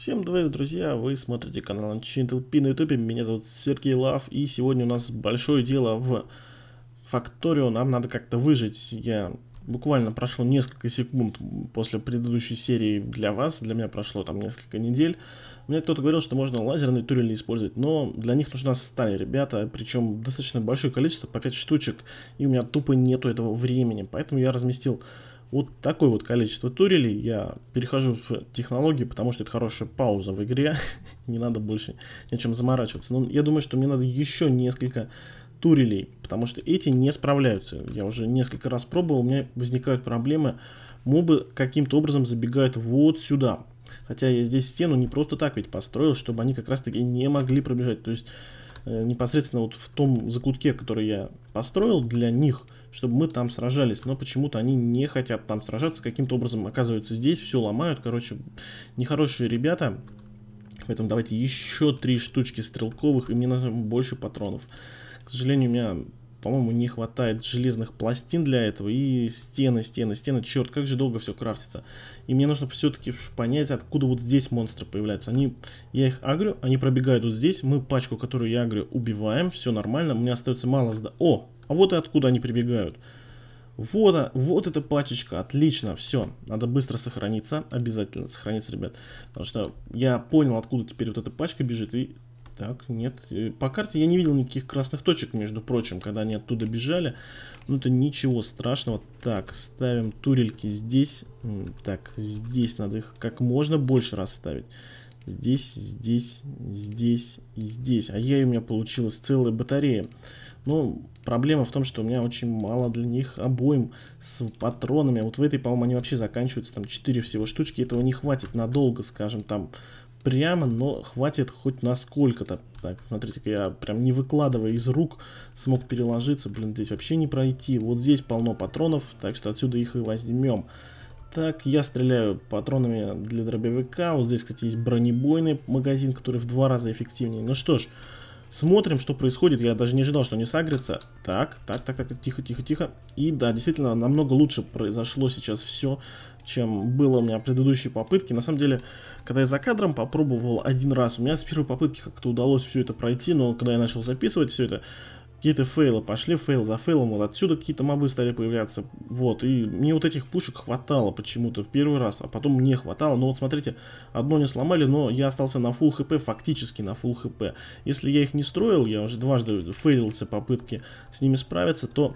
Всем двое друзья, вы смотрите канал Unchained LP на ютубе, меня зовут Сергей Лав, и сегодня у нас большое дело в Факторио, нам надо как-то выжить, я буквально прошло несколько секунд после предыдущей серии для вас, для меня прошло там несколько недель, мне кто-то говорил, что можно лазерные турели использовать, но для них нужна сталь, ребята, причем достаточно большое количество, по 5 штучек, и у меня тупо нету этого времени, поэтому я разместил вот такое вот количество турелей. Я перехожу в технологии, потому что это хорошая пауза в игре. не надо больше ни о чем заморачиваться. Но я думаю, что мне надо еще несколько турелей, потому что эти не справляются. Я уже несколько раз пробовал, у меня возникают проблемы. Мобы каким-то образом забегают вот сюда. Хотя я здесь стену не просто так ведь построил, чтобы они как раз таки не могли пробежать. То есть Э, непосредственно вот в том закутке, который я построил для них, чтобы мы там сражались, но почему-то они не хотят там сражаться, каким-то образом оказываются здесь, все ломают, короче, нехорошие ребята, поэтому давайте еще три штучки стрелковых, и мне нужно больше патронов. К сожалению, у меня по-моему, не хватает железных пластин для этого. И стены, стены, стены. Черт, как же долго все крафтится. И мне нужно все-таки понять, откуда вот здесь монстры появляются. Они, я их агрю, они пробегают вот здесь. Мы пачку, которую я агрю, убиваем. Все нормально. У меня остается мало сда... О, а вот и откуда они прибегают. Вот, вот эта пачечка, отлично, все. Надо быстро сохраниться, обязательно сохраниться, ребят. Потому что я понял, откуда теперь вот эта пачка бежит, и так, нет. Э, по карте я не видел никаких красных точек, между прочим, когда они оттуда бежали. Ну, это ничего страшного. Так, ставим турельки здесь. Так, здесь надо их как можно больше расставить. Здесь, здесь, здесь и здесь. А я у меня получилась целая батарея. Но ну, проблема в том, что у меня очень мало для них обоим с патронами. Вот в этой, по-моему, они вообще заканчиваются. Там 4 всего штучки. Этого не хватит надолго, скажем, там прямо, но хватит хоть на сколько то Так, смотрите-ка, я прям не выкладывая из рук смог переложиться. Блин, здесь вообще не пройти. Вот здесь полно патронов, так что отсюда их и возьмем. Так, я стреляю патронами для дробовика. Вот здесь, кстати, есть бронебойный магазин, который в два раза эффективнее. Ну что ж, смотрим, что происходит. Я даже не ожидал, что они сагрятся. Так, так, так, так, тихо, тихо, тихо. И да, действительно, намного лучше произошло сейчас все чем было у меня предыдущие попытки. На самом деле, когда я за кадром попробовал один раз, у меня с первой попытки как-то удалось все это пройти, но когда я начал записывать все это, какие-то фейлы пошли, фейл за фейлом, вот отсюда какие-то мобы стали появляться, вот, и мне вот этих пушек хватало почему-то в первый раз, а потом не хватало, но вот смотрите, одно не сломали, но я остался на full хп, фактически на full хп, если я их не строил, я уже дважды фейлился попытки с ними справиться, то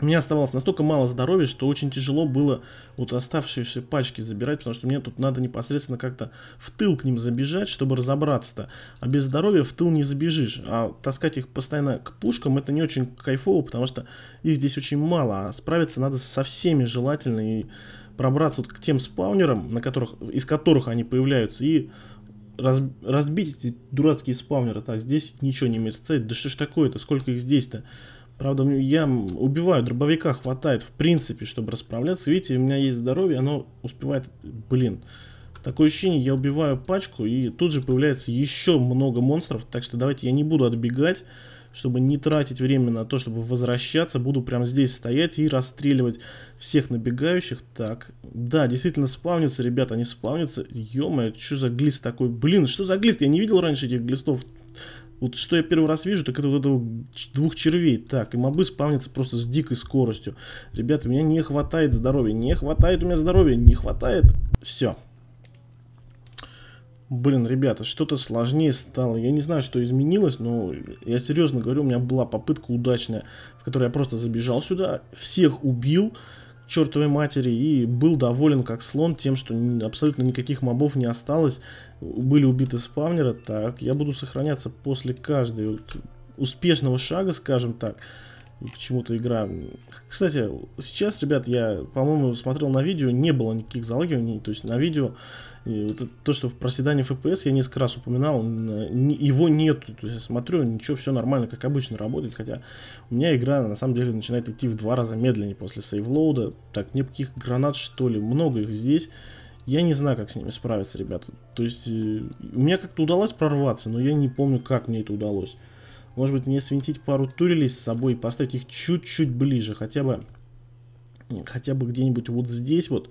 у меня оставалось настолько мало здоровья, что очень тяжело было вот оставшиеся пачки забирать, потому что мне тут надо непосредственно как-то в тыл к ним забежать, чтобы разобраться-то. А без здоровья в тыл не забежишь. А таскать их постоянно к пушкам это не очень кайфово, потому что их здесь очень мало, а справиться надо со всеми желательно и пробраться вот к тем спаунерам, на которых, из которых они появляются, и раз, разбить эти дурацкие спаунеры. Так, здесь ничего не мерцает. Да что ж такое-то? Сколько их здесь-то? Правда, я убиваю дробовика, хватает в принципе, чтобы расправляться. Видите, у меня есть здоровье, оно успевает... Блин, такое ощущение, я убиваю пачку, и тут же появляется еще много монстров. Так что давайте я не буду отбегать, чтобы не тратить время на то, чтобы возвращаться. Буду прямо здесь стоять и расстреливать всех набегающих. Так, да, действительно спавнятся, ребята, они спавнятся. Ё-моё, что за глист такой? Блин, что за глист? Я не видел раньше этих глистов. Вот что я первый раз вижу, так это вот этого двух червей. Так, и мобы спавнятся просто с дикой скоростью. Ребята, у меня не хватает здоровья. Не хватает у меня здоровья, не хватает. Все. Блин, ребята, что-то сложнее стало. Я не знаю, что изменилось, но я серьезно говорю, у меня была попытка удачная, в которой я просто забежал сюда, всех убил чертовой матери и был доволен как слон тем, что абсолютно никаких мобов не осталось, были убиты спавнеры, так, я буду сохраняться после каждой успешного шага, скажем так, и почему-то игра... Кстати, сейчас, ребят, я, по-моему, смотрел на видео, не было никаких залагиваний, то есть на видео то, что в проседании FPS я несколько раз упоминал, э, его нету. То есть я смотрю, ничего, все нормально, как обычно работает. Хотя у меня игра на самом деле начинает идти в два раза медленнее после сейвлоуда. Так, нет каких гранат, что ли, много их здесь. Я не знаю, как с ними справиться, ребята. То есть э, у меня как-то удалось прорваться, но я не помню, как мне это удалось. Может быть, мне свинтить пару турелей с собой и поставить их чуть-чуть ближе, хотя бы хотя бы где-нибудь вот здесь вот,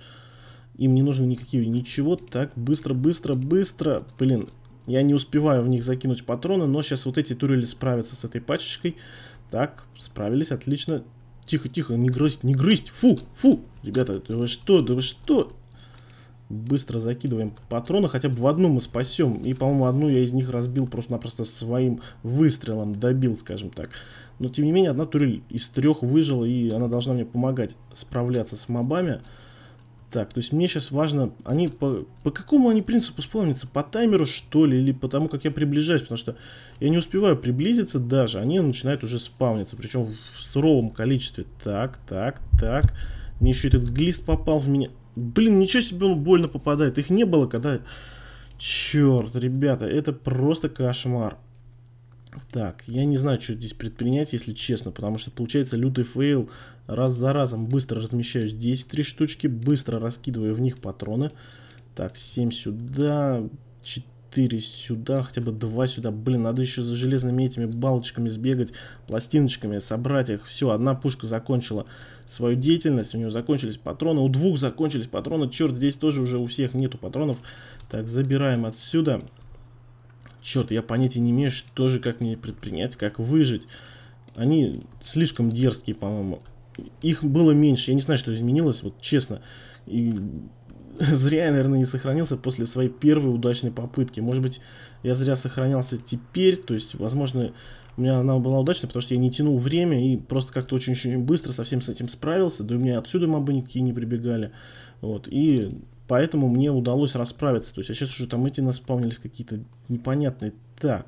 им не нужно никакие, ничего. Так, быстро, быстро, быстро. Блин, я не успеваю в них закинуть патроны, но сейчас вот эти турели справятся с этой пачечкой. Так, справились, отлично. Тихо, тихо, не грызть, не грызть. Фу, фу. Ребята, да вы что, да вы что? Быстро закидываем патроны, хотя бы в одну мы спасем. И, по-моему, одну я из них разбил просто-напросто своим выстрелом, добил, скажем так. Но, тем не менее, одна турель из трех выжила, и она должна мне помогать справляться с мобами. Так, то есть мне сейчас важно, они по, по какому они принципу спавнятся? По таймеру, что ли, или по тому, как я приближаюсь? Потому что я не успеваю приблизиться даже, они начинают уже спавниться, причем в суровом количестве. Так, так, так. Мне еще этот глист попал в меня. Блин, ничего себе он больно попадает. Их не было, когда... Черт, ребята, это просто кошмар. Так, я не знаю, что здесь предпринять, если честно, потому что получается лютый фейл. Раз за разом быстро размещаю здесь три штучки, быстро раскидываю в них патроны. Так, 7 сюда, 4 сюда, хотя бы 2 сюда. Блин, надо еще за железными этими балочками сбегать, пластиночками собрать их. Все, одна пушка закончила свою деятельность, у нее закончились патроны, у двух закончились патроны. Черт, здесь тоже уже у всех нету патронов. Так, забираем отсюда. Отсюда. Черт, я понятия не имею, что же, как мне предпринять, как выжить. Они слишком дерзкие, по-моему. Их было меньше, я не знаю, что изменилось, вот честно. И зря я, наверное, не сохранился после своей первой удачной попытки. Может быть, я зря сохранялся теперь, то есть, возможно, у меня она была удачной, потому что я не тянул время и просто как-то очень-очень быстро совсем с этим справился. Да у меня отсюда мобы никакие не прибегали. Вот, и Поэтому мне удалось расправиться. То есть, а сейчас уже там эти наспавнились какие-то непонятные. Так,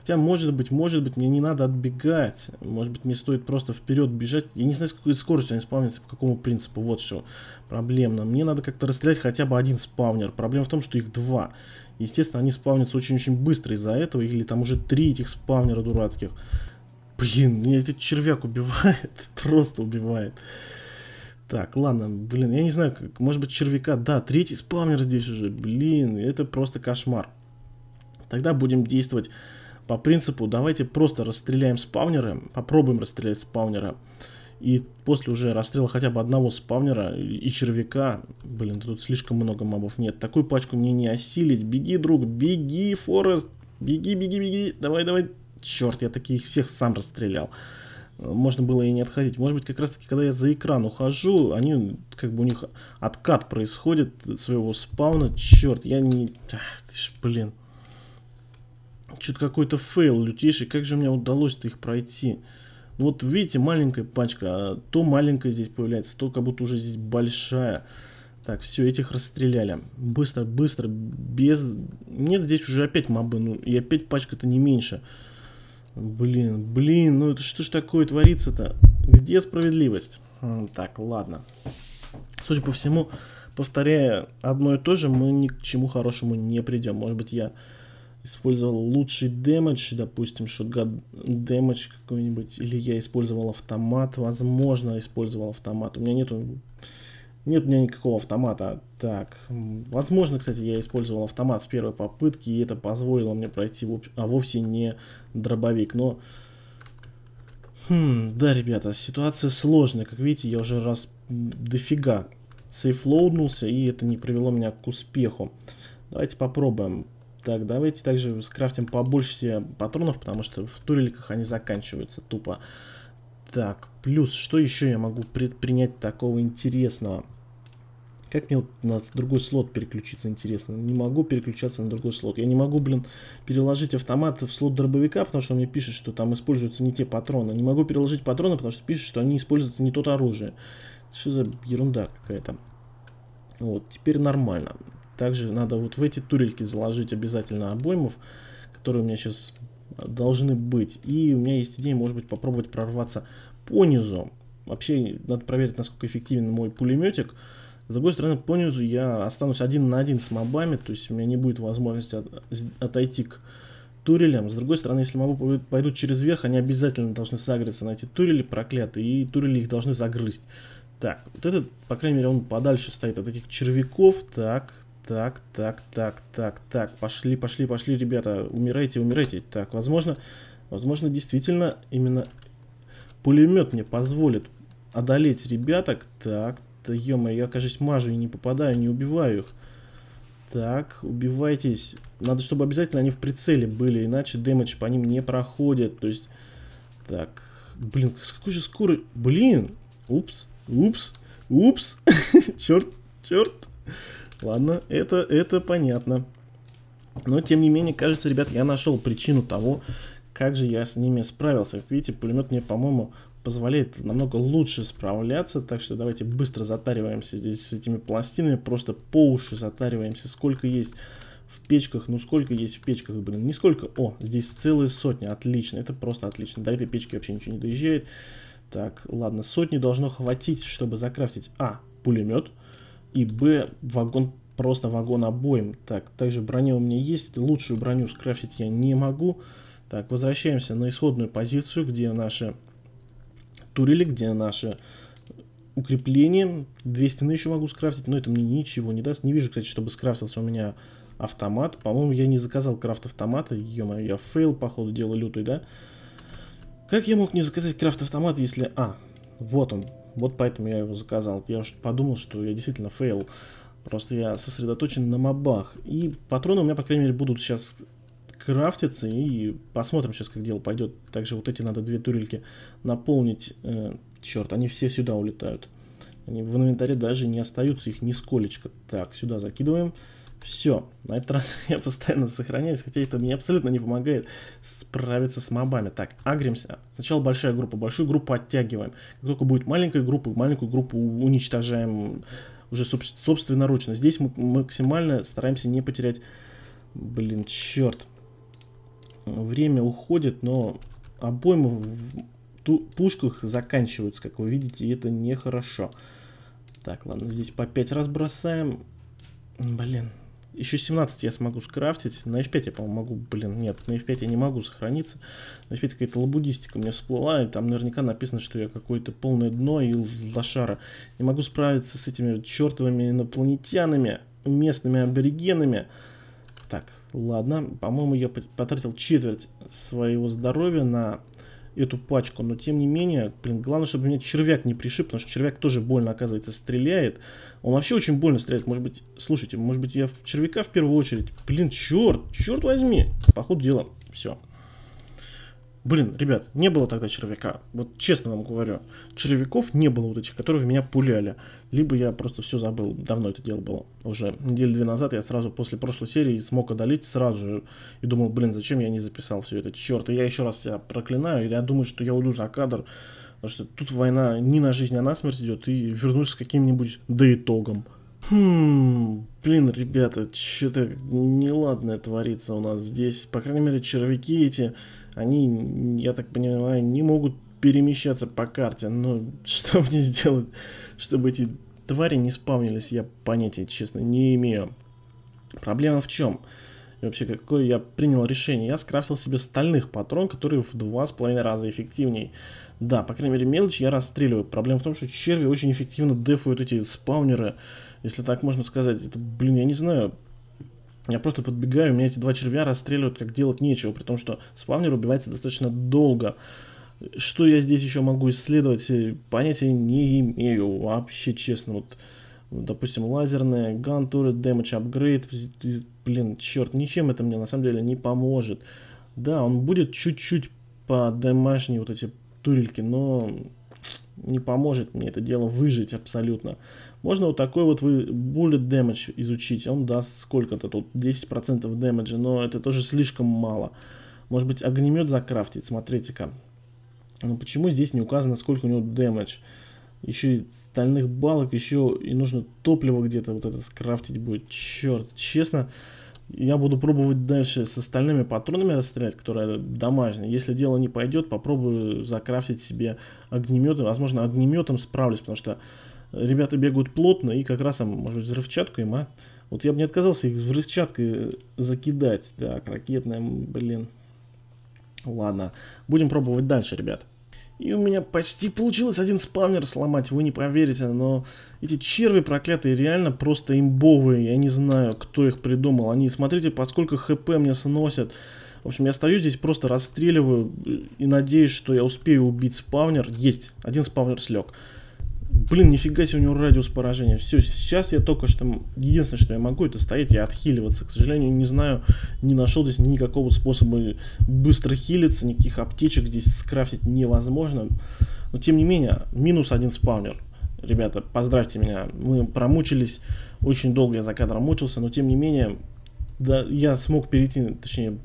Хотя, может быть, может быть, мне не надо отбегать. Может быть, мне стоит просто вперед бежать. Я не знаю, с какой скоростью они спавнятся, по какому принципу. Вот что проблемно. Мне надо как-то расстрелять хотя бы один спавнер. Проблема в том, что их два. Естественно, они спавнятся очень-очень быстро из-за этого. Или там уже три этих спавнера дурацких. Блин, меня этот червяк убивает. Просто убивает. Убивает. Так, ладно, блин, я не знаю, как, может быть червяка, да, третий спавнер здесь уже, блин, это просто кошмар. Тогда будем действовать по принципу, давайте просто расстреляем спавнера, попробуем расстрелять спавнера. И после уже расстрела хотя бы одного спавнера и червяка, блин, тут слишком много мобов, нет, такую пачку мне не осилить, беги, друг, беги, Форест, беги, беги, беги, давай, давай, черт, я таких всех сам расстрелял можно было и не отходить. Может быть, как раз-таки, когда я за экран ухожу, они, как бы у них откат происходит своего спауна. Черт, я не... Ах, ты ж, блин. Что-то какой-то фейл лютейший. Как же мне удалось-то их пройти? Ну вот видите, маленькая пачка. А то маленькая здесь появляется, то как будто уже здесь большая. Так, все, этих расстреляли. Быстро, быстро, без... Нет, здесь уже опять мобы. Ну и опять пачка-то не меньше. Блин, блин, ну это что ж такое творится-то? Где справедливость? Хм, так, ладно. Судя по всему, повторяя одно и то же, мы ни к чему хорошему не придем. Может быть, я использовал лучший дэмэдж, допустим, шотган дэмэдж какой-нибудь, или я использовал автомат, возможно, использовал автомат. У меня нету нет у меня никакого автомата. Так, возможно, кстати, я использовал автомат с первой попытки, и это позволило мне пройти, вов... а вовсе не дробовик, но... Хм, да, ребята, ситуация сложная. Как видите, я уже раз дофига сейфлоуднулся, и это не привело меня к успеху. Давайте попробуем. Так, давайте также скрафтим побольше себе патронов, потому что в турельках они заканчиваются Тупо. Так, плюс, что еще я могу предпринять такого интересного? Как мне вот на другой слот переключиться, интересно? Не могу переключаться на другой слот. Я не могу, блин, переложить автомат в слот дробовика, потому что он мне пишет, что там используются не те патроны. Не могу переложить патроны, потому что пишет, что они используются не тот оружие. Что за ерунда какая-то. Вот, теперь нормально. Также надо вот в эти турельки заложить обязательно обоймов, которые у меня сейчас должны быть. И у меня есть идея, может быть, попробовать прорваться по низу. Вообще, надо проверить, насколько эффективен мой пулеметик. С другой стороны, по низу я останусь один на один с мобами, то есть у меня не будет возможности от, отойти к турелям. С другой стороны, если мобы пойдут через верх, они обязательно должны сагриться на эти турели проклятые, и турели их должны загрызть. Так, вот этот, по крайней мере, он подальше стоит от этих червяков. Так, так, так, так, так, так. Пошли, пошли, пошли, ребята. Умирайте, умирайте. Так, возможно, возможно, действительно именно пулемет мне позволит одолеть ребяток. Так, да, ё я, кажется, мажу и не попадаю, не убиваю их. Так, убивайтесь. Надо, чтобы обязательно они в прицеле были, иначе дэмэдж по ним не проходит. То есть, так, блин, с какой же скорой... Блин, упс, упс, упс, черт, черт. Ладно, это, это понятно. Но, тем не менее, кажется, ребят, я нашел причину того, как же я с ними справился. Как видите, пулемет мне, по-моему, позволяет намного лучше справляться. Так что давайте быстро затариваемся здесь с этими пластинами. Просто по уши затариваемся. Сколько есть в печках. Ну, сколько есть в печках, блин. Не сколько. О, здесь целые сотни. Отлично. Это просто отлично. До этой печки вообще ничего не доезжает. Так, ладно. Сотни должно хватить, чтобы закрафтить... А, пулемет и Б вагон просто вагон обоим. Так, также броня у меня есть, лучшую броню скрафтить я не могу. Так, возвращаемся на исходную позицию, где наши турели, где наши укрепления. Две стены еще могу скрафтить, но это мне ничего не даст. Не вижу, кстати, чтобы скрафтился у меня автомат. По-моему, я не заказал крафт автомата. ё я фейл, походу, дело лютый, да? Как я мог не заказать крафт автомат, если... А, вот он. Вот поэтому я его заказал. Я уж подумал, что я действительно фейл. Просто я сосредоточен на мобах. И патроны у меня, по крайней мере, будут сейчас крафтиться. И посмотрим сейчас, как дело пойдет. Также вот эти надо две турельки наполнить. Э, черт, они все сюда улетают. Они в инвентаре даже не остаются, их нисколечко. Так, сюда закидываем. Закидываем. Все, на этот раз я постоянно сохраняюсь, хотя это мне абсолютно не помогает справиться с мобами. Так, агримся. Сначала большая группа, большую группу оттягиваем. Как только будет маленькая группа, маленькую группу уничтожаем уже собственноручно. Здесь мы максимально стараемся не потерять... Блин, черт. Время уходит, но обоймы в пушках заканчиваются, как вы видите, и это нехорошо. Так, ладно, здесь по 5 раз бросаем. Блин, еще 17 я смогу скрафтить. На F5 я, по-моему, могу... Блин, нет, на F5 я не могу сохраниться. На F5 какая-то лабудистика мне всплыла, и там наверняка написано, что я какое-то полное дно и лошара. Не могу справиться с этими чертовыми инопланетянами, местными аборигенами. Так, ладно. По-моему, я потратил четверть своего здоровья на эту пачку, но тем не менее, блин, главное, чтобы меня червяк не пришиб, потому что червяк тоже больно, оказывается, стреляет. Он вообще очень больно стреляет, может быть, слушайте, может быть, я червяка в первую очередь. Блин, черт, черт возьми, по ходу дела, все. Блин, ребят, не было тогда червяка. Вот честно вам говорю, червяков не было вот этих, которые в меня пуляли. Либо я просто все забыл, давно это дело было. Уже недели две назад я сразу после прошлой серии смог одолеть сразу же. И думал, блин, зачем я не записал все это, черт. И я еще раз себя проклинаю, и я думаю, что я уйду за кадр. Потому что тут война не на жизнь, а на смерть идет. И вернусь с каким-нибудь доитогом. итогом Хм, блин, ребята, что-то неладное творится у нас здесь. По крайней мере, червяки эти, они, я так понимаю, не могут перемещаться по карте. Но что мне сделать, чтобы эти твари не спавнились, я понятия, честно, не имею. Проблема в чем? Проблема в чем? и вообще какое я принял решение. Я скрафтил себе стальных патрон, которые в два с половиной раза эффективней. Да, по крайней мере мелочь я расстреливаю. Проблема в том, что черви очень эффективно дефуют эти спаунеры, если так можно сказать. Это, блин, я не знаю, я просто подбегаю, меня эти два червя расстреливают, как делать нечего, при том, что спавнер убивается достаточно долго. Что я здесь еще могу исследовать, э, понятия не имею вообще, честно. Вот, допустим, лазерная, ган, турет, damage, апгрейд, блин, черт, ничем это мне на самом деле не поможет. Да, он будет чуть-чуть по домашней вот эти турельки, но не поможет мне это дело выжить абсолютно. Можно вот такой вот вы bullet damage изучить, он даст сколько-то тут, 10% дэмэджа, но это тоже слишком мало. Может быть огнемет закрафтить, смотрите-ка. Но ну, почему здесь не указано, сколько у него дэмэдж? еще и стальных балок, еще и нужно топливо где-то вот это скрафтить будет. Черт, честно, я буду пробовать дальше с остальными патронами расстрелять, которые э, домашние. Если дело не пойдет, попробую закрафтить себе огнеметы. Возможно, огнеметом справлюсь, потому что ребята бегают плотно и как раз, может взрывчатку им, а? Вот я бы не отказался их взрывчаткой э, закидать. Так, ракетная, блин. Ладно, будем пробовать дальше, ребят. И у меня почти получилось один спавнер сломать, вы не поверите, но эти черви проклятые реально просто имбовые, я не знаю, кто их придумал. Они, смотрите, поскольку хп мне сносят, в общем, я стою здесь, просто расстреливаю и надеюсь, что я успею убить спавнер. Есть, один спавнер слег. Блин, нифига себе у него радиус поражения. Все, сейчас я только что... Единственное, что я могу, это стоять и отхиливаться. К сожалению, не знаю, не нашел здесь никакого способа быстро хилиться. Никаких аптечек здесь скрафтить невозможно. Но, тем не менее, минус один спаунер. Ребята, поздравьте меня. Мы промучились. Очень долго я за кадром мучился. Но, тем не менее, да, я смог перейти, точнее,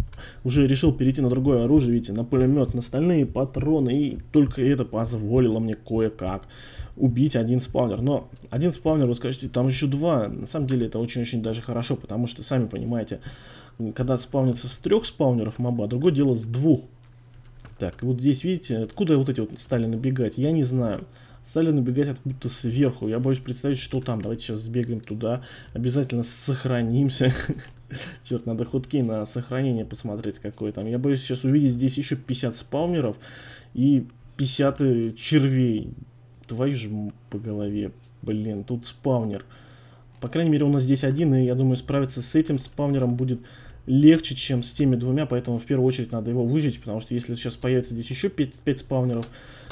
уже решил перейти на другое оружие, видите, на пулемет, на стальные патроны, и только это позволило мне кое-как убить один спавнер. Но один спавнер, вы скажете, там еще два. На самом деле это очень-очень даже хорошо, потому что, сами понимаете, когда спавнится с трех спавнеров моба, другое дело с двух. Так, вот здесь, видите, откуда вот эти вот стали набегать, я не знаю. Стали набегать откуда-то сверху. Я боюсь представить, что там. Давайте сейчас сбегаем туда. Обязательно сохранимся. Черт, надо ходки на сохранение посмотреть, какое там. Я боюсь сейчас увидеть здесь еще 50 спаунеров и 50 э, червей твою же по голове. Блин, тут спаунер. По крайней мере, у нас здесь один, и я думаю, справиться с этим спаунером будет легче, чем с теми двумя, поэтому в первую очередь надо его выжить, потому что если сейчас появится здесь еще 5, 5 спаунеров,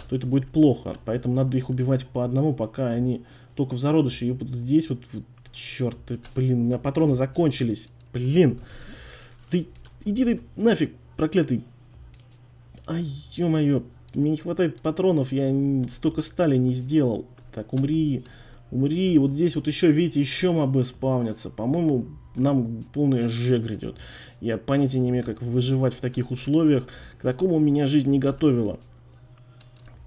то это будет плохо. Поэтому надо их убивать по одному, пока они только в зародыше. И вот здесь вот, вот черт, блин, у меня патроны закончились. Блин, ты иди ты нафиг, проклятый. Ай, ё-моё. Мне не хватает патронов, я столько стали не сделал. Так, умри. Умри. Вот здесь вот еще, видите, еще мобы спавнятся. По-моему, нам полная жегр идет. Я понятия не имею, как выживать в таких условиях. К такому меня жизнь не готовила.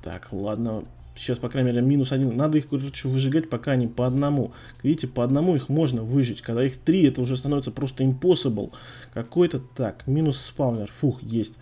Так, ладно. Сейчас, по крайней мере, минус один. Надо их, короче, выжигать, пока они по одному. Видите, по одному их можно выжить. Когда их три, это уже становится просто impossible. Какой-то так. Минус спаунер. Фух, есть.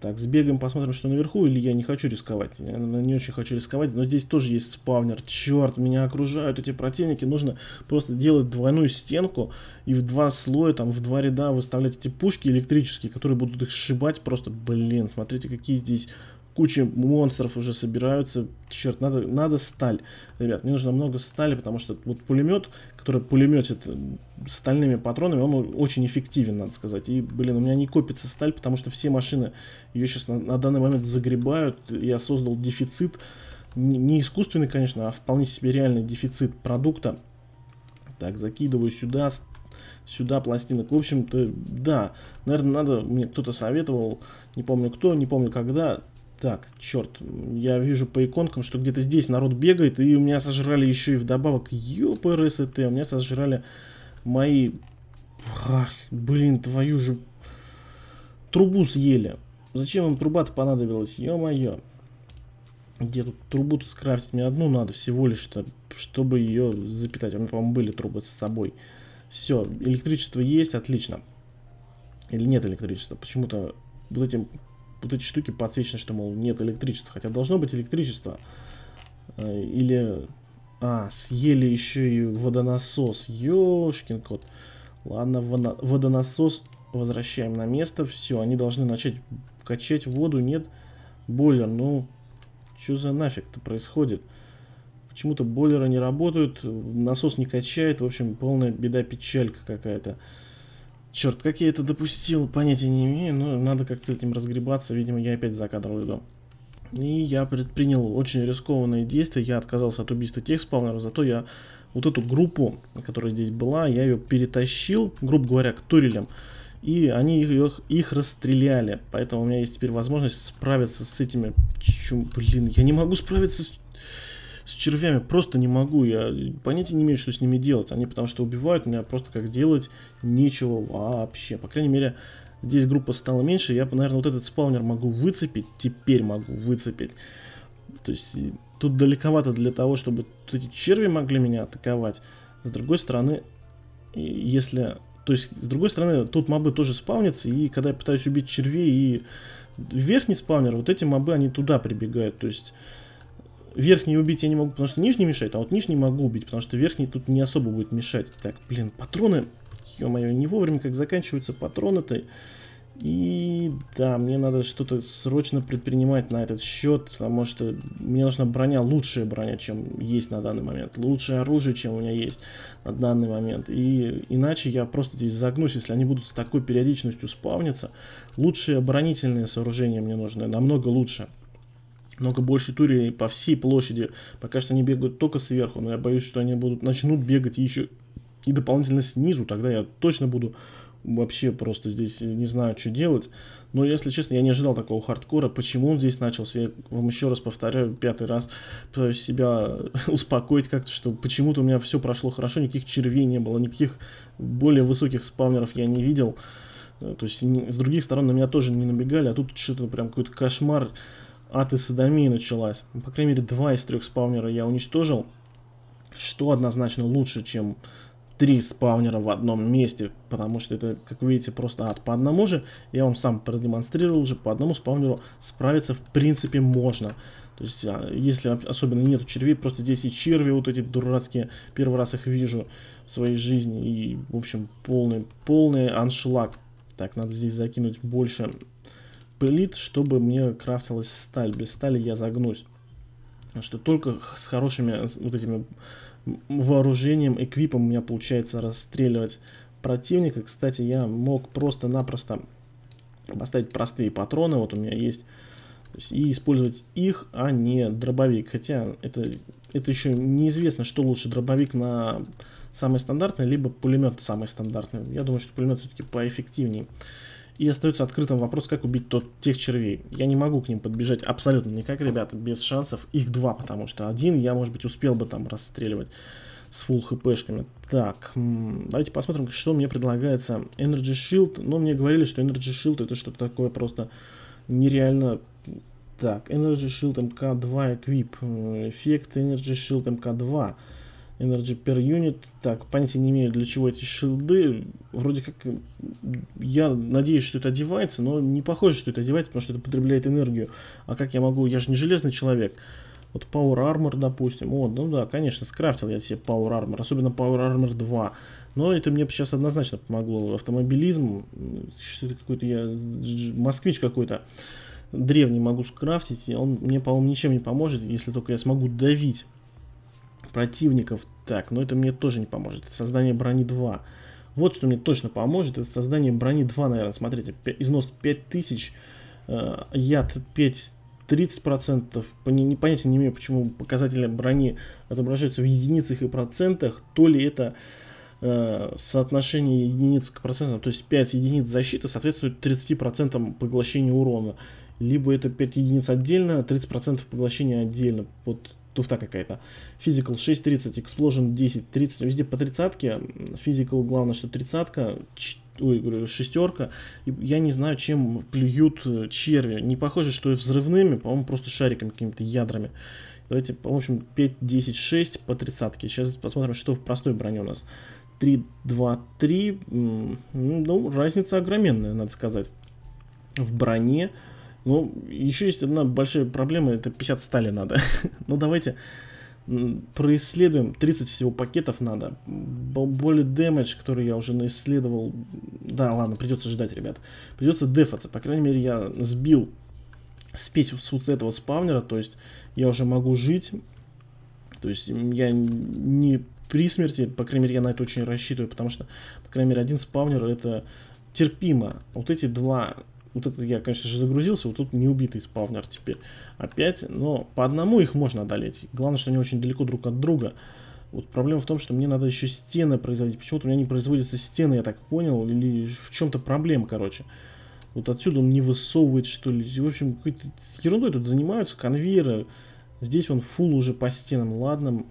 Так, сбегаем, посмотрим, что наверху, или я не хочу рисковать. Я, не очень хочу рисковать, но здесь тоже есть спавнер. Черт, меня окружают эти противники. Нужно просто делать двойную стенку и в два слоя, там, в два ряда выставлять эти пушки электрические, которые будут их сшибать просто. Блин, смотрите, какие здесь куча монстров уже собираются. Черт, надо, надо сталь. Ребят, мне нужно много стали, потому что вот пулемет, который пулеметит эм, стальными патронами, он очень эффективен, надо сказать. И, блин, у меня не копится сталь, потому что все машины ее сейчас на, на данный момент загребают. Я создал дефицит. Не искусственный, конечно, а вполне себе реальный дефицит продукта. Так, закидываю сюда, сюда пластинок. В общем-то, да, наверное, надо, мне кто-то советовал, не помню кто, не помню когда, так, черт, я вижу по иконкам, что где-то здесь народ бегает, и у меня сожрали еще и вдобавок, ёпрст, у меня сожрали мои... Ах, блин, твою же... Трубу съели. Зачем вам труба-то понадобилась, ё-моё. Где тут трубу-то скрафтить? Мне одну надо всего лишь-то, чтобы ее запитать. У меня, по-моему, были трубы с собой. Все, электричество есть, отлично. Или нет электричества? Почему-то вот этим вот эти штуки подсвечены, что, мол, нет электричества. Хотя должно быть электричество. Э, или... А, съели еще и водонасос. Ёшкин кот. Ладно, водонасос возвращаем на место. Все, они должны начать качать воду. Нет, бойлер. Ну, что за нафиг-то происходит? Почему-то бойлеры не работают, насос не качает. В общем, полная беда-печалька какая-то. Черт, как я это допустил, понятия не имею, но надо как-то с этим разгребаться, видимо, я опять за кадр уйду. И я предпринял очень рискованные действия, я отказался от убийства тех спавнеров, зато я вот эту группу, которая здесь была, я ее перетащил, грубо говоря, к турелям, и они их, их, их расстреляли, поэтому у меня есть теперь возможность справиться с этими, чем, блин, я не могу справиться с с червями просто не могу, я понятия не имею, что с ними делать. Они потому что убивают, у меня просто как делать нечего вообще. По крайней мере, здесь группа стала меньше, я, наверное, вот этот спаунер могу выцепить, теперь могу выцепить. То есть тут далековато для того, чтобы эти черви могли меня атаковать. С другой стороны, если... То есть, с другой стороны, тут мобы тоже спавнятся, и когда я пытаюсь убить червей и верхний спавнер, вот эти мобы, они туда прибегают. То есть, верхний убить я не могу, потому что нижний мешает, а вот нижний могу убить, потому что верхний тут не особо будет мешать. Так, блин, патроны, ё-моё, не вовремя как заканчиваются патроны-то. И да, мне надо что-то срочно предпринимать на этот счет, потому что мне нужна броня, лучшая броня, чем есть на данный момент, лучшее оружие, чем у меня есть на данный момент. И иначе я просто здесь загнусь, если они будут с такой периодичностью спавниться. Лучшее оборонительное сооружение мне нужно, намного лучше много больше туре по всей площади. Пока что они бегают только сверху, но я боюсь, что они будут начнут бегать еще и дополнительно снизу, тогда я точно буду вообще просто здесь э, не знаю, что делать. Но, если честно, я не ожидал такого хардкора. Почему он здесь начался? Я вам еще раз повторяю, пятый раз пытаюсь себя успокоить как-то, что почему-то у меня все прошло хорошо, никаких червей не было, никаких более высоких спавнеров я не видел. Э, то есть, с других сторон на меня тоже не набегали, а тут что-то прям какой-то кошмар ад и садомия началась. Ну, по крайней мере, два из трех спаунера я уничтожил, что однозначно лучше, чем три спаунера в одном месте, потому что это, как вы видите, просто ад. По одному же, я вам сам продемонстрировал уже, по одному спаунеру справиться в принципе можно. То есть, а, если особенно нет червей, просто здесь и черви вот эти дурацкие, первый раз их вижу в своей жизни. И, в общем, полный, полный аншлаг. Так, надо здесь закинуть больше пылит, чтобы мне крафтилась сталь. Без стали я загнусь. Что только с хорошими э, вот этими вооружением, эквипом у меня получается расстреливать противника. Кстати, я мог просто-напросто поставить простые патроны, вот у меня есть, есть, и использовать их, а не дробовик. Хотя это, это еще неизвестно, что лучше, дробовик на самый стандартный, либо пулемет самый стандартный. Я думаю, что пулемет все-таки поэффективнее. И остается открытым вопрос, как убить тот, тех червей. Я не могу к ним подбежать абсолютно никак, ребята, без шансов. Их два, потому что один я, может быть, успел бы там расстреливать с фул хпшками. Так, давайте посмотрим, что мне предлагается. Energy Shield, но ну, мне говорили, что Energy Shield это что-то такое просто нереально... Так, Energy Shield MK2 Equip, эффект Energy Shield MK2. Energy per unit. Так, понятия не имею, для чего эти шилды. Вроде как, я надеюсь, что это одевается, но не похоже, что это одевается, потому что это потребляет энергию. А как я могу? Я же не железный человек. Вот Power Armor, допустим. О, ну да, конечно, скрафтил я себе Power Armor. Особенно Power Armor 2. Но это мне сейчас однозначно помогло. Автомобилизм. Что-то какой-то я... Москвич какой-то древний могу скрафтить. Он мне, по-моему, ничем не поможет, если только я смогу давить противников. Так, но это мне тоже не поможет. Создание брони 2. Вот что мне точно поможет, это создание брони 2, наверное. Смотрите, износ 5000, э, яд 5 30%, не, понятия не имею, почему показатели брони отображаются в единицах и процентах, то ли это э, соотношение единиц к процентам, то есть 5 единиц защиты соответствует 30% поглощения урона, либо это 5 единиц отдельно, 30% поглощения отдельно, вот туфта какая-то. Physical 6.30, Explosion 10.30, везде по тридцатке. Physical, главное, что тридцатка, ой, говорю, шестерка. И я не знаю, чем плюют э, черви. Не похоже, что и взрывными, по-моему, просто шариками какими-то ядрами. Давайте, в общем, 5, 10, 6 по тридцатке. Сейчас посмотрим, что в простой броне у нас. 3, 2, 3. Ну, разница огроменная, надо сказать. В броне ну, еще есть одна большая проблема, это 50 стали надо. ну, давайте происследуем. 30 всего пакетов надо. Боли дэмэдж, который я уже наисследовал. Да, ладно, придется ждать, ребят. Придется дефаться. По крайней мере, я сбил спесь с вот этого спавнера. То есть, я уже могу жить. То есть, я не при смерти, по крайней мере, я на это очень рассчитываю, потому что, по крайней мере, один спавнер это терпимо. Вот эти два вот этот я, конечно же, загрузился, вот тут неубитый спавнер теперь опять. Но по одному их можно одолеть. Главное, что они очень далеко друг от друга. Вот проблема в том, что мне надо еще стены производить. Почему-то у меня не производятся стены, я так понял. Или в чем-то проблема, короче. Вот отсюда он не высовывает, что ли. В общем, какой-то ерундой тут занимаются, конвейеры. Здесь он фул уже по стенам. Ладно,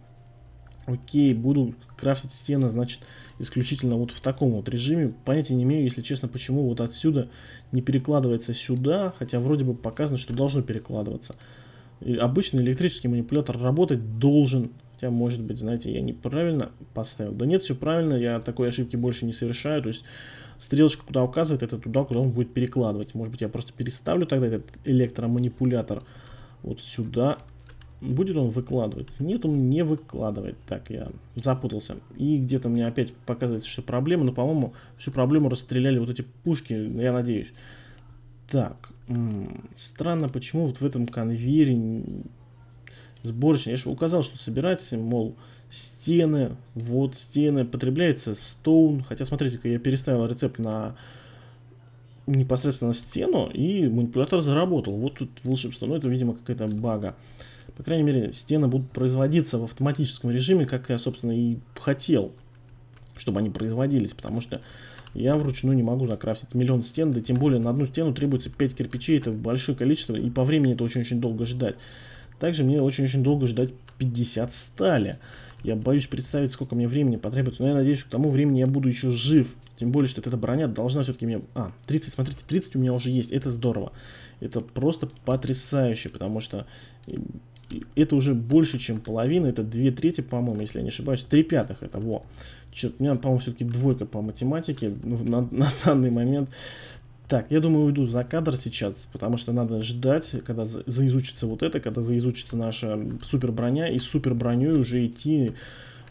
Окей, буду крафтить стены, значит, исключительно вот в таком вот режиме. Понятия не имею, если честно, почему вот отсюда не перекладывается сюда, хотя вроде бы показано, что должно перекладываться. И обычный электрический манипулятор работать должен, хотя, может быть, знаете, я неправильно поставил. Да нет, все правильно, я такой ошибки больше не совершаю, то есть стрелочка куда указывает, это туда, куда он будет перекладывать. Может быть, я просто переставлю тогда этот электроманипулятор вот сюда, Будет он выкладывать? Нет, он не выкладывает. Так, я запутался. И где-то мне опять показывается, что проблема. Но, по-моему, всю проблему расстреляли вот эти пушки, я надеюсь. Так, странно, почему вот в этом конвейере сборочный. Я же указал, что собирать, мол, стены, вот стены, потребляется стоун. Хотя, смотрите-ка, я переставил рецепт на непосредственно стену, и манипулятор заработал. Вот тут волшебство. Но это, видимо, какая-то бага по крайней мере, стены будут производиться в автоматическом режиме, как я, собственно, и хотел, чтобы они производились, потому что я вручную не могу закрасить миллион стен, да тем более на одну стену требуется 5 кирпичей, это большое количество, и по времени это очень-очень долго ждать. Также мне очень-очень долго ждать 50 стали. Я боюсь представить, сколько мне времени потребуется, но я надеюсь, что к тому времени я буду еще жив. Тем более, что эта броня должна все-таки мне... А, 30, смотрите, 30 у меня уже есть, это здорово. Это просто потрясающе, потому что это уже больше, чем половина, это две трети, по-моему, если я не ошибаюсь, три пятых это, во. Черт, у меня, по-моему, все-таки двойка по математике ну, на, на данный момент. Так, я думаю, уйду за кадр сейчас, потому что надо ждать, когда за заизучится вот это, когда заизучится наша супер броня, и супер броней уже идти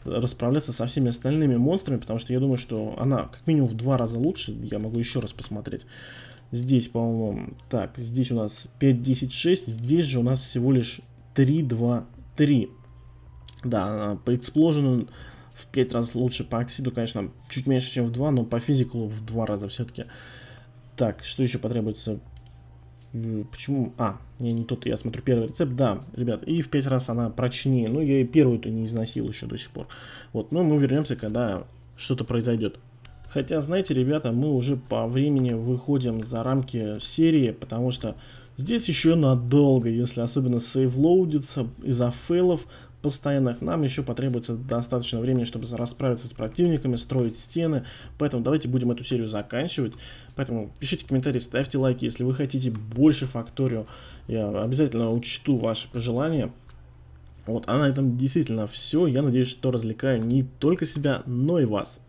э, расправляться со всеми остальными монстрами, потому что я думаю, что она как минимум в два раза лучше, я могу еще раз посмотреть. Здесь, по-моему, так, здесь у нас 5.10.6, здесь же у нас всего лишь 3, 2, 3. Да, по эксплозиону в 5 раз лучше, по оксиду, конечно, чуть меньше, чем в 2, но по физику в 2 раза все-таки. Так, что еще потребуется? Почему? А, я не тот я смотрю первый рецепт, да, ребят, и в 5 раз она прочнее. Ну, я и первую-то не износил еще до сих пор. Вот, ну мы вернемся, когда что-то произойдет. Хотя, знаете, ребята, мы уже по времени выходим за рамки серии, потому что Здесь еще надолго, если особенно сейвлоудится из-за фейлов постоянных, нам еще потребуется достаточно времени, чтобы расправиться с противниками, строить стены, поэтому давайте будем эту серию заканчивать. Поэтому пишите комментарии, ставьте лайки, если вы хотите больше факторию, я обязательно учту ваши пожелания. Вот, а на этом действительно все. Я надеюсь, что развлекаю не только себя, но и вас.